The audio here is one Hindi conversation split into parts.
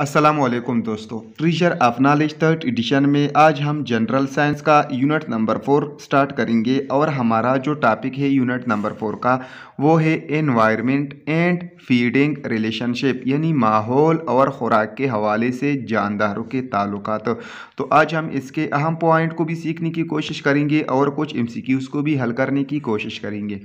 असलम दोस्तों treasure of knowledge third edition में आज हम जनरल साइंस का यूनिट नंबर फोर स्टार्ट करेंगे और हमारा जो टॉपिक है यूनिट नंबर फोर का वो है एनवायरनमेंट एंड फीडिंग रिलेशनशिप यानी माहौल और ख़ुराक के हवाले से जानदारों के ताल्लुक तो आज हम इसके अहम पॉइंट को भी सीखने की कोशिश करेंगे और कुछ एम को भी हल करने की कोशिश करेंगे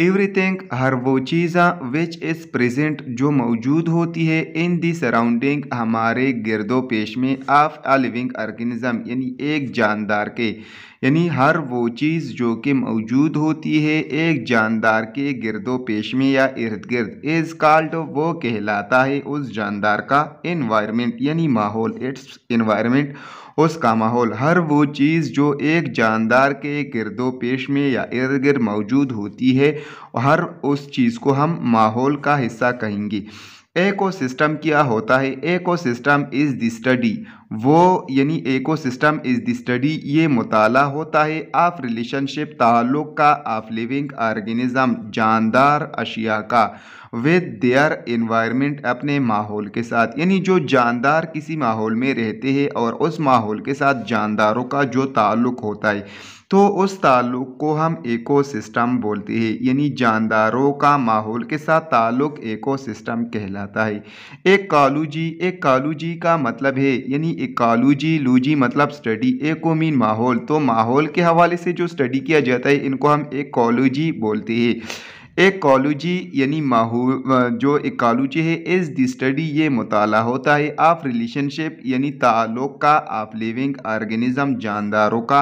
एवरीथिंग हर वो चीज़ा विच इज़ प्रेजेंट जो मौजूद होती है इन दी सराउंडिंग हमारे गिरदो पेश में ऑफ आ लिविंग ऑर्गेनिज़म यानी एक जानदार के यानी हर वो चीज़ जो कि मौजूद होती है एक जानदार के गिरदो पेश में या इर्द गिर्द इज़ कॉल्ड वो कहलाता है उस जानदार का इन्वायरमेंट यानी माहौल इट्स इन्वायरमेंट उसका माहौल हर वो चीज़ जो एक जानदार के गिरदो पेश में या इर्द गिर्द मौजूद होती है हर उस चीज़ को हम माहौल का हिस्सा कहेंगे एकोसिस्टम क्या होता है एकोसिस्टम इज़ द स्टडी वो यानी एकोसिस्टम इज़ द स्टडी ये मुताला होता है ऑफ रिलेशनशिप ताल्लुक़ का ऑफ लिविंग ऑर्गेनिज़म जानदार अशिया का विद देयर इन्वायरमेंट अपने माहौल के साथ यानी जो जानदार किसी माहौल में रहते हैं और उस माहौल के साथ जानदारों का जो ताल्लुक़ होता है तो उस ताल्लुक़ को हम इकोसिस्टम बोलते हैं यानी जानदारों का माहौल के साथ ताल्लुक़ इकोसिस्टम कहलाता है एक कालूजी का मतलब है यानी कालूजी लूजी मतलब स्टडी एको मीन माहौल तो माहौल के हवाले से जो स्टडी किया जाता है इनको हम एकॉलोजी बोलते हैं एकॉलोजी यानी माहौल जो एकॉलोजी है इज़ दी स्टडी ये मताल होता है ऑफ रिलेशनशिप यानी ताल्लुक़ का ऑफ लिविंग ऑर्गेनिज़म जानदारों का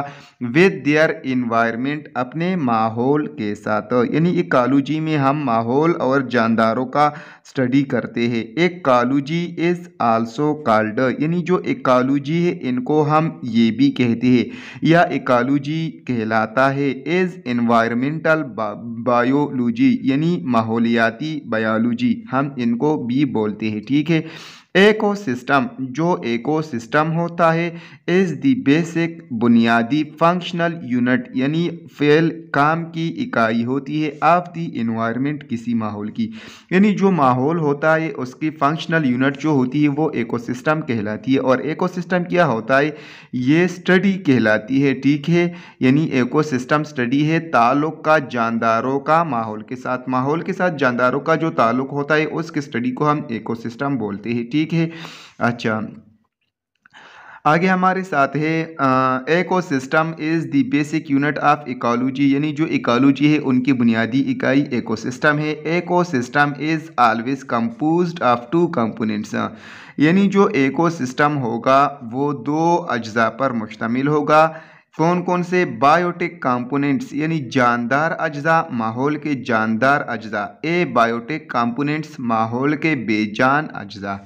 विद देयर इन्वायरमेंट अपने माहौल के साथ यानी एकॉलोजी में हम माहौल और जानदारों का स्टडी करते हैं एकॉलोजी इज़ आल्सो कॉल्ड यानी जो एकॉलोजी है इनको हम ये भी कहते हैं या एकॉलोजी कहलाता है इज़ इन्वायरमेंटल बायोलॉजी यानी माहौलियाती बायोलॉजी हम इनको बी बोलते हैं ठीक है एकोसिस्टम जो एकोसिस्टम होता है इज़ दी बेसिक बुनियादी फंक्शनल यूनिट यानी फेल काम की इकाई होती है ऑफ दी इन्वायरमेंट किसी माहौल की यानी जो माहौल होता है उसकी फंक्शनल यूनिट जो होती है वो एकोसिस्टम कहलाती है और एकोसिस्टम क्या होता है ये स्टडी कहलाती है ठीक है यानी एकोसिस्टम स्टडी है ताल्लुक का जानदारों का माहौल के साथ माहौल के साथ जानदारों का जो ताल्लुक होता है उसकी स्टडी को हम एकोसिस्टम बोलते हैं ठीक ठीक है अच्छा आगे हमारे साथ है ecosystem is the basic unit of ecology यानी जो इकोलॉजी है उनकी बुनियादी इकाई एकोसिस्टम है ecosystem is always compose of two components यानी जो एकोसिस्टम होगा वो दो अज्जा पर मुश्तमिल होगा कौन कौन से बायोटिक कंपोनेंट्स यानी जानदार अज्जा माहौल के जानदार अज्जा ए बायोटिक कंपोनेंट्स माहौल के बेजान अज्जा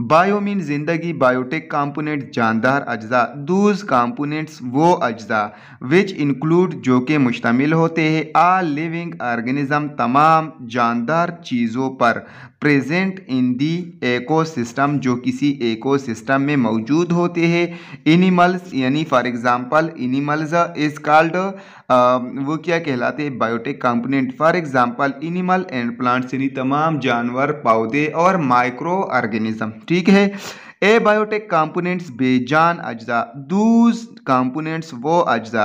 बायो मीन ज़िंदगी बायोटेक कॉम्पोनेंट जानदार अज्जा दूज कॉम्पोनेंट्स वो अज्जा विच इंक्लूड जो कि मुश्तमिल होते हैं आ लिविंग आर्गनिज़म तमाम जानदार चीज़ों पर प्रेजेंट इन दी एकोसिस्टम जो किसी एकोसिस्टम में मौजूद होते हैं एनिमल्स यानी for example animals is called वो क्या कहलाते हैं biotic component for example animal and plants यानी तमाम जानवर पौधे और माइक्रो ऑर्गेनिज्म ठीक है ए बायोटेक कंपोनेंट्स बेजान अज्जा दूस कॉम्पोनेंट्स वो अज्जा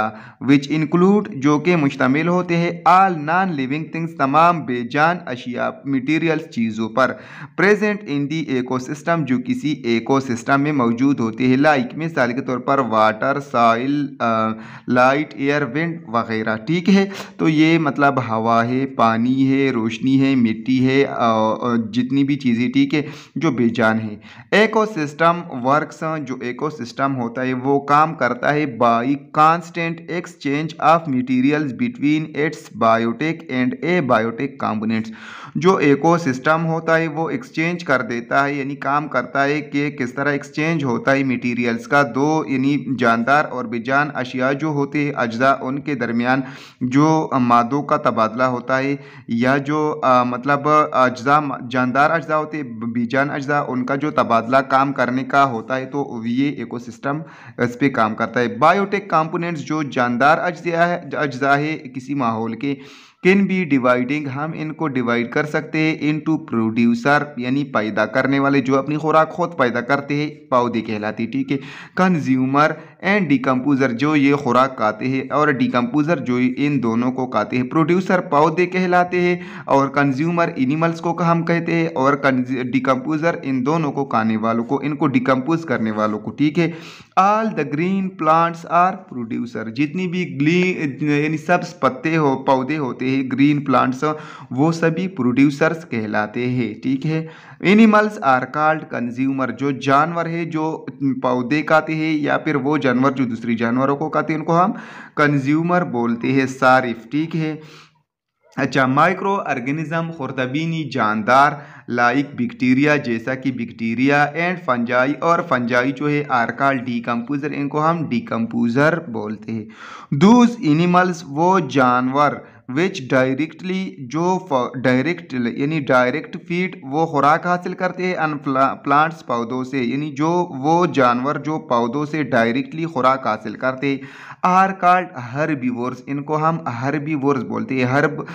विच इंक्लूड जो कि मुश्तमिल होते हैं आल नॉन लिविंग थिंग्स तमाम बेजान अशिया मटीरियल चीज़ों पर प्रेजेंट इन दी एकोसिस्टम जो किसी एकोसिस्टम में मौजूद होते हैं लाइक मिसाल के तौर पर water soil light air wind वगैरह ठीक है तो ये मतलब हवा है पानी है रोशनी है मिट्टी है जितनी भी चीज़ें ठीक है जो बेजान है एकोसिस्टम वर्क्स जो एकोसिस्टम होता है वो काम करता जाता है by constant exchange of materials between its biotic and abiotic components जो इकोसिस्टम होता है वो एक्सचेंज कर देता है यानी काम करता है कि किस तरह एक्सचेंज होता है मटेरियल्स का दो यानी जानदार और बेजान अशिया जो होते हैं अज्जा उनके दरमियान जो मादों का तबादला होता है या जो आ, मतलब अज्जा जानदार अज्जा होते बीजान अज्जा उनका जो तबादला काम करने का होता है तो ये इकोसिस्टम इस पर काम करता है जाता है बायोटेक कॉम्पोनेंट्स जो जानदार अज्जा है अज्जा है किसी माहौल के किन बी डिवाइडिंग हम इनको डिवाइड कर सकते हैं इनटू प्रोड्यूसर यानी पैदा करने वाले जो अपनी खुराक खुद पैदा करते हैं पौधे कहलाते हैं ठीक है कंज्यूमर एंड डिकम्पोजर जो ये खुराक खाते हैं और डिकम्पोजर जो इन दोनों को खाते हैं प्रोड्यूसर पौधे कहलाते हैं और कंज्यूमर एनिमल्स को हम कहते हैं और डिकम्पोजर इन दोनों को खाने वालों को इनको डिकम्पोज करने वालों को ठीक है all the green plants are producer जितनी भी ग्ली यानी सब पत्ते हो पौधे होते कहलाते हैं ग्रीन प्लांट्स वो सभी प्रोड्यूसर्स कहलाते हैं ठीक है एनिमल्स आर कॉल्ड कंज्यूमर जो जानवर है जो पौधे खाते हैं या फिर वो जानवर जो दूसरे जानवरों को खाते हैं उनको हम कंज्यूमर बोलते हैं सारिफ ठीक है अच्छा माइक्रो ऑर्गेनिज्म खुरदबीनी जानदार लाइक बैक्टीरिया जैसा कि बैक्टीरिया एंड फंजाई और फंजाई जो है आरकाल डिकम्पोजर इनको हम डिकम्पोजर बोलते हैं दूस एनिमल्स वो जानवर विच डायरेक्टली जो डायरेक्ट यानी डायरेक्ट फीड वो खुराक हासिल करते हैं अन प्लांट्स पौधों से यानी जो वो जानवर जो पौधों से डायरेक्टली खुराक हासिल करते आर कार्ड हर्बीवर्स इनको हम हर्बीवर्स बोलते हैं हर्ब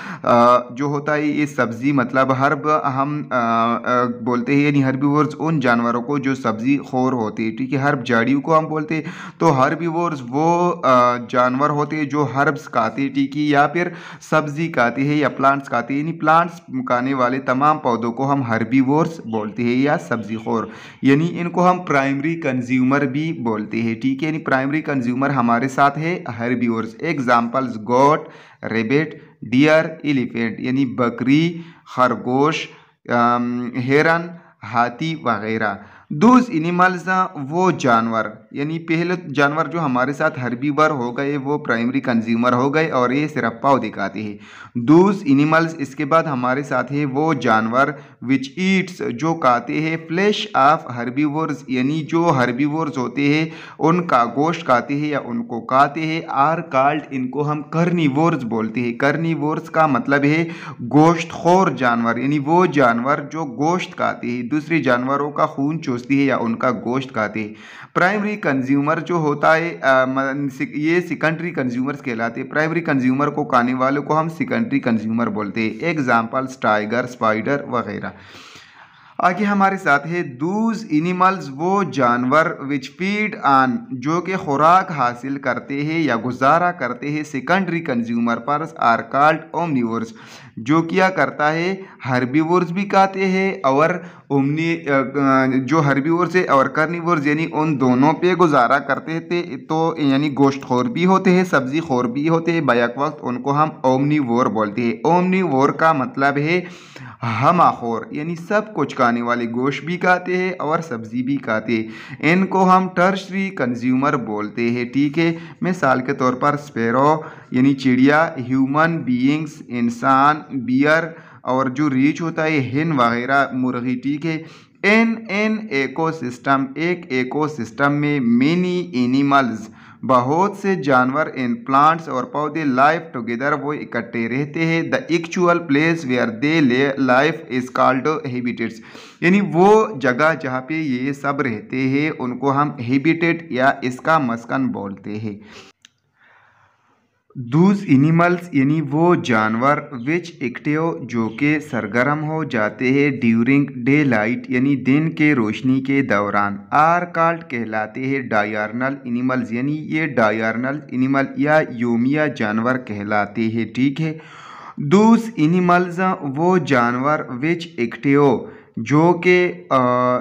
जो होता है ये सब्ज़ी मतलब हर्ब हम बोलते हैं यानी हर्बीवर्स उन जानवरों को जो सब्ज़ी खोर होती है ठीक है हर्ब झाड़ियों को हम बोलते हैं तो हर्बीवर्स वो जानवर होते हैं जो हर्ब्स खाते ठीक है या फिर सब्जी खाती है या प्लांट्स खाती है यानी प्लांट्स खाने वाले तमाम पौधों को हम हर्बीवोर्स बोलते हैं या सब्जी खोर यानी इनको हम प्राइमरी कंज्यूमर भी बोलते हैं ठीक है यानी प्राइमरी कंज्यूमर हमारे साथ है वोर्स examples goat rabbit deer elephant यानी बकरी खरगोश हिरन हाथी वगैरह दूस एनिमल्स वो जानवर यानी पहले जानवर जो हमारे साथ हर्बीवर हो गए वो प्राइमरी कंज्यूमर हो गए और ये सिरप्पा दिखाते हैं दूस एनिमल्स इसके बाद हमारे साथ है वो जानवर विच ईट्स जो खाते हैं फ्लैश ऑफ हर्बीवर्स यानी जो हर्बीवर्स होते हैं उनका गोश्त खाते हैं या उनको खाते हैं आर काल्ड इनको हम कर्नीवर्स बोलते हैं कर्नीवर्स का मतलब है गोश्त खोर जानवर यानी वो जानवर जो गोश्त खाते हैं दूसरे जानवरों का खून चूसती है या उनका गोश्त खाते हैं प्राइमरी कंज्यूमर जो होता है ये सेकेंडरी कंज्यूमर्स कहलाते हैं प्राइमरी कंज्यूमर को खाने वालों को हम सेकेंडरी कंज्यूमर बोलते हैं एग्जाम्पल्स टाइगर स्पाइडर वगैरह आगे हमारे साथ है दूज एनिमल्स वो जानवर विच फीड आन जो कि खुराक हासिल करते हैं या गुजारा करते हैं सेकेंडरी कंज्यूमर पर आर कार्ड ओमनीवर्स जो किया करता है हर्बीवर्स भी कहते हैं और ओमनी जो हर्बीवर्स है और कर्नीवर्स यानी उन दोनों पे गुजारा करते थे तो यानी गोश्त खोर भी होते हैं सब्जी खोर भी होते हैं बैक वक्त उनको हम ओमनीवोर बोलते हैं ओमनीवोर का मतलब है हमाखोर यानी सब कुछ खाने वाले गोश्त भी खाते हैं और सब्ज़ी भी खाते हैं इनको हम टर्शरी कंज्यूमर बोलते हैं ठीक है मिसाल के तौर पर स्पेरो यानी चिड़िया ह्यूमन बीइंग्स इंसान बियर और जो रीच होता है हिन वगैरह मुर्गी ठीक है इन इन एकोसिस्टम एक एकोसिस्टम में मेनी एनिमल्स बहुत से जानवर इन प्लांट्स और पौधे लाइफ टुगेदर वो इकट्ठे रहते हैं the actual place where they life is called habitats यानी वो जगह जहाँ पे ये सब रहते हैं उनको हम हैबिटेट या इसका मस्कन बोलते हैं दूज एनिमल्स यानी वो जानवर विच हो जो के सरगर्म हो जाते हैं ड्यूरिंग डे लाइट यानी दिन के रोशनी के दौरान आर कार्ड कहलाते हैं डायर्नल एनिमल्स यानी ये डायर्नल एनिमल या योमिया जानवर कहलाते हैं ठीक है दूस एनिमल्स वो जानवर विच हो जो कि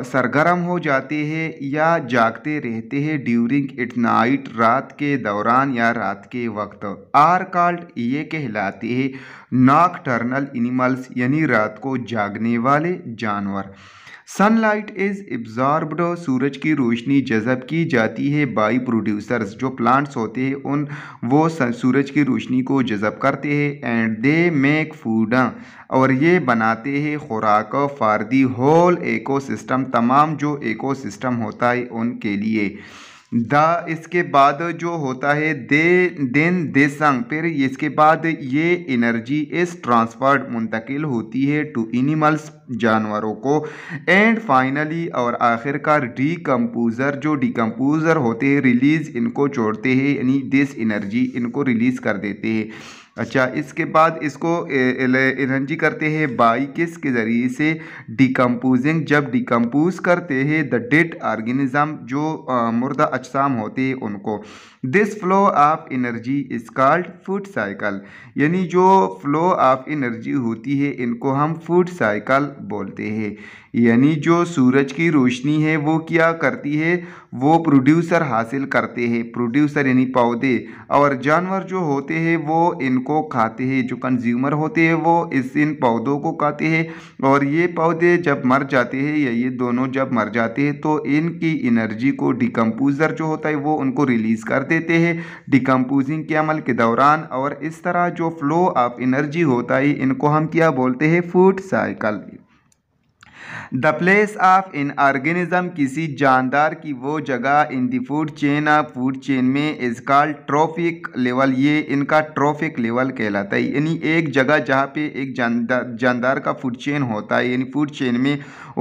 सरगर्म हो जाते हैं या जागते रहते हैं ड्यूरिंग इट नाइट रात के दौरान या रात के वक्त आर कॉल्ड ये कहलाती है नॉकटर्नल एनिमल्स यानी रात को जागने वाले जानवर सनलाइट इज़ एब्जॉर्ब्ड सूरज की रोशनी जज़ब की जाती है बाई प्रोड्यूसर्स जो प्लांट्स होते हैं उन वो सूरज की रोशनी को जज़ब करते हैं एंड दे मेक फूड और ये बनाते हैं खुराक फॉर दी होल एकोसिस्टम तमाम जो एकोसिस्टम होता है उनके लिए द इसके बाद जो होता है दे देन संग फिर इसके बाद ये एनर्जी इस ट्रांसफर्ड मुंतकिल होती है टू एनिमल्स जानवरों को एंड फाइनली और आखिरकार डीकम्पोज़र जो डिकम्पोज़र होते हैं रिलीज़ इनको छोड़ते हैं यानी दिस एनर्जी इनको रिलीज़ कर देते हैं अच्छा इसके बाद इसको एनर्जी करते हैं बाई के ज़रिए से डिकम्पोजिंग जब डिकम्पोज करते हैं द डेड ऑर्गेनिज़म जो मुर्दा अजसाम होते हैं उनको this flow of energy is called food cycle यानी जो फ्लो ऑफ एनर्जी होती है इनको हम फूड साइकिल बोलते हैं यानी जो सूरज की रोशनी है वो क्या करती है वो प्रोड्यूसर हासिल करते हैं प्रोड्यूसर यानी पौधे और जानवर जो होते हैं वो इनको खाते हैं जो कंज्यूमर होते हैं वो इस इन पौधों को खाते हैं और ये पौधे जब मर जाते हैं या ये दोनों जब मर जाते हैं तो इनकी एनर्जी को डिकम्पोज़र जो होता है वो उनको रिलीज़ कर देते हैं डिकम्पोजिंग के अमल के दौरान और इस तरह जो फ्लो ऑफ एनर्जी होता है इनको हम क्या बोलते हैं food cycle the place of in organism किसी जानदार की वो जगह in the food chain of food chain में इज कॉल्ड ट्रॉफिक लेवल ये इनका ट्रॉफिक लेवल कहलाता है यानी एक जगह जहाँ पे एक जानदार जानदार का फूड चेन होता है यानी फूड चेन में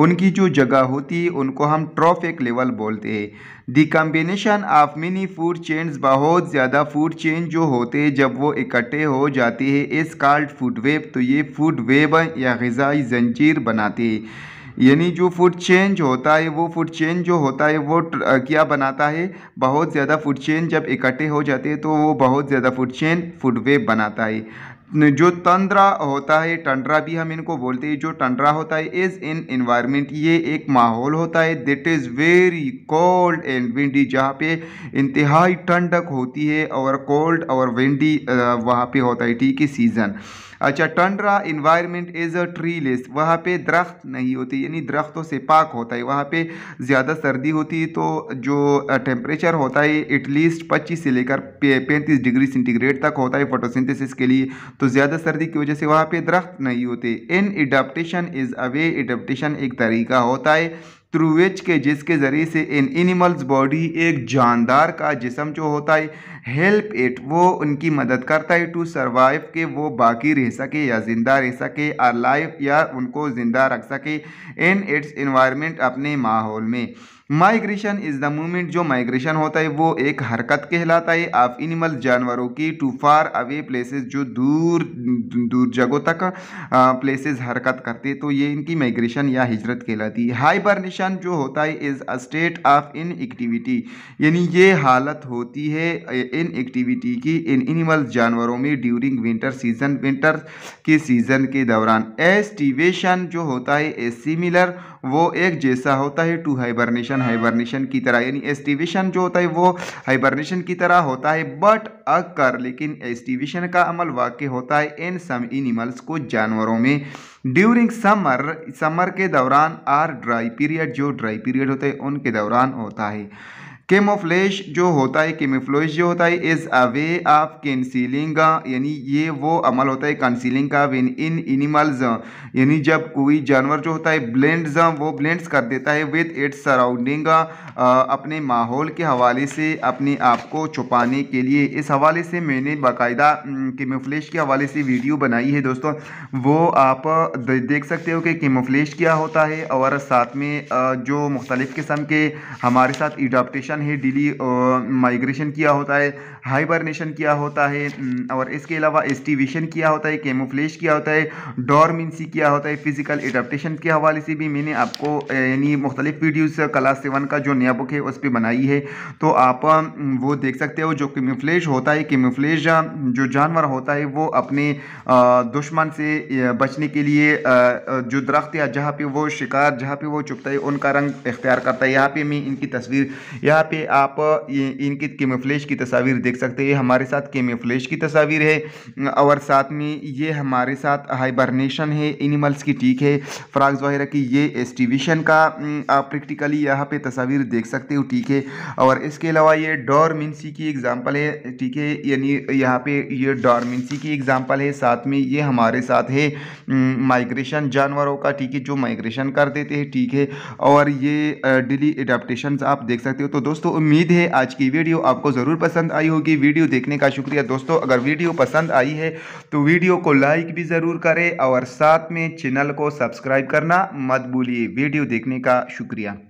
उनकी जो जगह होती है उनको हम ट्रॉफिक लेवल बोलते हैं the combination of many food chains बहुत ज़्यादा फूड चेन जो होते हैं जब वो इकट्ठे हो जाते हैं इस कार्ड फूड वेब तो ये फूड वेब या गज़ाई जंजीर बनाती है यानी जो फूड चेंज होता है वो फूड चेंज जो होता है वो क्या बनाता है बहुत ज़्यादा फूड चेंज जब इकट्ठे हो जाते हैं तो वो बहुत ज़्यादा फूड चेंज फूड वेब बनाता है जो तंद्रा होता है टंड्रा भी हम इनको बोलते हैं जो टंडरा होता है इज़ इन इन्वायरमेंट ये एक माहौल होता है that is very cold and windy जहाँ पे इंतहाई ठंडक होती है और कोल्ड और विंडी वहाँ पे होता है ठीक है सीज़न अच्छा tundra environment is a treeless वहाँ पे दरख्त नहीं होती यानी दरख्तों से पाक होता है वहाँ पे ज़्यादा सर्दी होती है तो जो टेम्परेचर होता है एटलीस्ट पच्चीस से लेकर पैंतीस डिग्री सेंटीग्रेड तक होता है फोटोसिंथेसिस के लिए तो ज़्यादा सर्दी की वजह से वहाँ पर दरख्त नहीं होते इन एडाप्टशन इज़ अवे एडाप्टशन एक तरीका होता है थ्रू विच के जिसके ज़रिए से इन एनिमल्स बॉडी एक जानदार का जिसम जो होता है हेल्प इट वो उनकी मदद करता है टू सर्वाइव के वो बाकी रह सके या ज़िंदा रह सके और लाइफ या उनको ज़िंदा रख सके इन इट्स इन्वायरमेंट अपने माहौल में माइग्रेशन इज़ द मूवमेंट जो माइग्रेशन होता है वो एक हरकत कहलाता है ऑफ एनिमल जानवरों की टू फार अवे प्लेसेस जो दूर दूर जगहों तक प्लेसेस हरकत करते तो ये इनकी माइग्रेशन या हिजरत कहलाती है हाइबरनेशन जो होता है is a state of inactivity यानी ये हालत होती है इन एक्टिविटी की इन एनिमल जानवरों में ड्यूरिंग विंटर सीजन विंटर के सीज़न के दौरान एस्टिवेशन जो होता है ए सिमिलर वो एक जैसा होता है टू हाइबरनेशन हाइबरनेशन की तरह यानी एस्टिवेशन जो होता है वो हाइबरनेशन की तरह होता है बट अगर लेकिन एस्टिवेशन का अमल वाक़ होता है इन सम एनिमल्स को जानवरों में ड्यूरिंग समर समर के दौरान आर ड्राई पीरियड जो ड्राई पीरियड होते हैं उनके दौरान होता है केमोफ्लेश जो होता है केमोफ्लेज जो होता है is a way of concealing यानी ये वो अमल होता है कंसीलिंग का विन इन एनिमल्स यानी जब कोई जानवर जो होता है ब्लेंड्स वो ब्लेंड्स कर देता है विद इट्स सराउंडिंग अपने माहौल के हवाले से अपने आप को छुपाने के लिए इस हवाले से मैंने बाकायदा केमोफ्लेश के हवाले से वीडियो बनाई है दोस्तों वो आप देख सकते हो कि केमोफ्लेश क्या होता है और साथ में जो मुख्तलिफ़ किस्म के हमारे साथ एडाप्टेशन दौरान है डिली माइग्रेशन किया होता है हाइबरनेशन किया होता है और इसके अलावा एस्टिवेशन किया होता है कैमोफ्लेज किया होता है डॉर्मिनसी किया होता है फिजिकल एडाप्टेशन के हवाले से भी मैंने आपको यानी मुख्तलिफ वीडियोस क्लास सेवन का जो नया बुक है उस पर बनाई है तो आप वो देख सकते हो जो कैमोफ्लेज होता है कैमोफ्लेज जो जानवर होता है वो अपने दुश्मन से बचने के लिए जो दरख्त या जहाँ पर वो शिकार जहाँ पर वो चुपता है उनका रंग इख्तियार करता है यहाँ पर मैं इनकी तस्वीर यहाँ पे आप इनकी केमोफ्लेश की तस्वीर देख सकते हैं हमारे साथ केमोफ्लेश की तस्वीर है और साथ में ये हमारे साथ हाइबरनेशन है एनिमल्स की ठीक है फ्राग्स वगैरह की ये एस्टिविशन का आप प्रैक्टिकली यहाँ पे तस्वीर देख सकते हो ठीक है और इसके अलावा ये डॉरमिनसी की एग्ज़ाम्पल है ठीक है यानी यहाँ पे ये डॉरमिनसी की एग्ज़ाम्पल है साथ में ये हमारे साथ है माइग्रेशन जानवरों का ठीक है जो माइग्रेशन कर देते हैं ठीक है और ये डेली एडाप्टेशन आप देख सकते हो तो दोस्तों उम्मीद है आज की वीडियो आपको ज़रूर पसंद आई होगी वीडियो देखने का शुक्रिया दोस्तों अगर वीडियो पसंद आई है तो वीडियो को लाइक भी ज़रूर करें और साथ में चैनल को सब्सक्राइब करना मत भूलिए वीडियो देखने का शुक्रिया